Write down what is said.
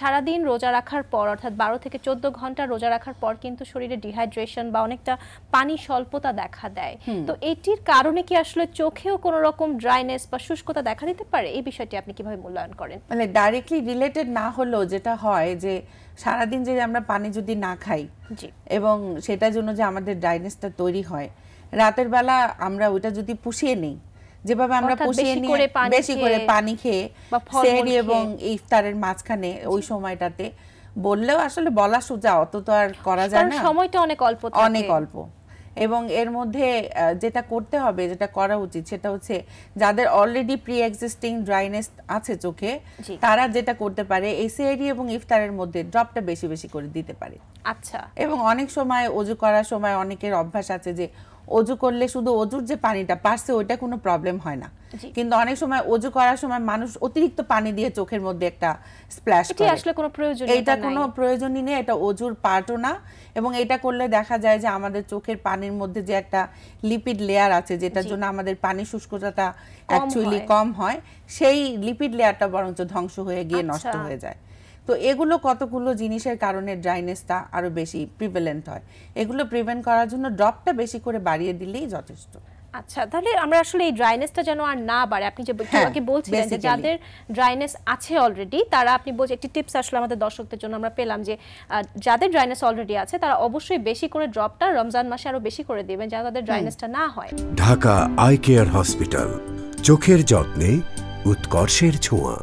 সারাদিন রোজা রাখার পর অর্থাৎ বারো থেকে চোদ্দ ঘন্টা রোজা রাখার পর কিন্তু শরীরে ডিহাইড্রেশন বা অনেকটা পানি স্বল্পতা দেখা দেয় তো এটির কারণে কি আসলে চোখেও কোনো রকম ড্রাইনেস বা শুষ্কতা দেখা দিতে পারে এই বিষয়টি আপনি কিভাবে মূল্যায়ন করেন মানে ডাইরেক্টলি রিলেটেড না হলেও যেটা হয় যে সারাদিন যদি আমরা পানি যদি না খাই এবং সেটার জন্য যে আমাদের ড্রাইনেসটা তৈরি হয় রাতের বেলা আমরা ওইটা যদি পুষিয়ে নিই যেভাবে আমরা পুষিয়ে নিয়ে বেশি করে পানি খেয়ে সেহরি এবং ইফতারের মাঝখানে ওই সময়টাতে বললেও আসলে বলা সোজা অত তো আর করা যায় না সময়টা অনেক অল্প অনেক অল্প এবং এর মধ্যে যেটা করতে হবে যেটা করা উচিত সেটা হচ্ছে যাদের অলরেডি প্রি এক্সিস্টিং ড্রাইনেস আছে চোখে তারা যেটা করতে পারে এই এসিআইডি এবং ইফতারের মধ্যে ড্রপটা বেশি বেশি করে দিতে পারে আচ্ছা এবং অনেক সময় অজু করার সময় অনেকের অভ্যাস আছে যে অজু করলে শুধু অজুর যে পানিটা পারছে ওইটা কোনো প্রবলেম হয় না কিন্তু অনেক সময় অজু করার সময় মানুষ অতিরিক্ত পানি দিয়ে চোখের মধ্যে একটা স্প্ল্যাশ করে আসলে কোনো প্রয়োজন এটা কোনো প্রয়োজনই নেই এটা অজুর পার্টও না এবং এটা করলে দেখা যায় যে আমাদের চোখের পানির মধ্যে যে একটা লিপিড লেয়ার আছে যেটার জন্য আমাদের পানি শুষ্কতাটা অ্যাকচুয়ালি কম হয় সেই লিপিড লেয়ারটা বরঞ্চ ধ্বংস হয়ে গিয়ে আচ্ছা। নষ্ট হয়ে যায় তো এগুলো কতগুলো জিনিসের কারণে ড্রাইনেসটা আরও বেশি প্রিভেলেন্ট হয় এগুলো প্রিভেন্ট করার জন্য ড্রপটা বেশি করে বাড়িয়ে দিলেই যথেষ্ট আচ্ছা তাহলে আমরা আসলে এই ড্রাইনেসটা যেন আর না বাড়ে আপনি যে আমাকে হ্যাঁ, বলছিলেন যে যাদের ড্রাইনেস আছে অলরেডি তারা আপনি বলছেন একটি টিপস আসলে আমাদের দর্শকদের জন্য আমরা পেলাম যে যাদের ড্রাইনেস অলরেডি আছে তারা অবশ্যই বেশি করে ড্রপটা রমজান মাসে আরো বেশি করে দিবেন যা তাদের ড্রাইনেসটা না হয় ঢাকা আই কেয়ার হসপিটাল চোখের যত্নে উৎকর্ষের ছোঁয়া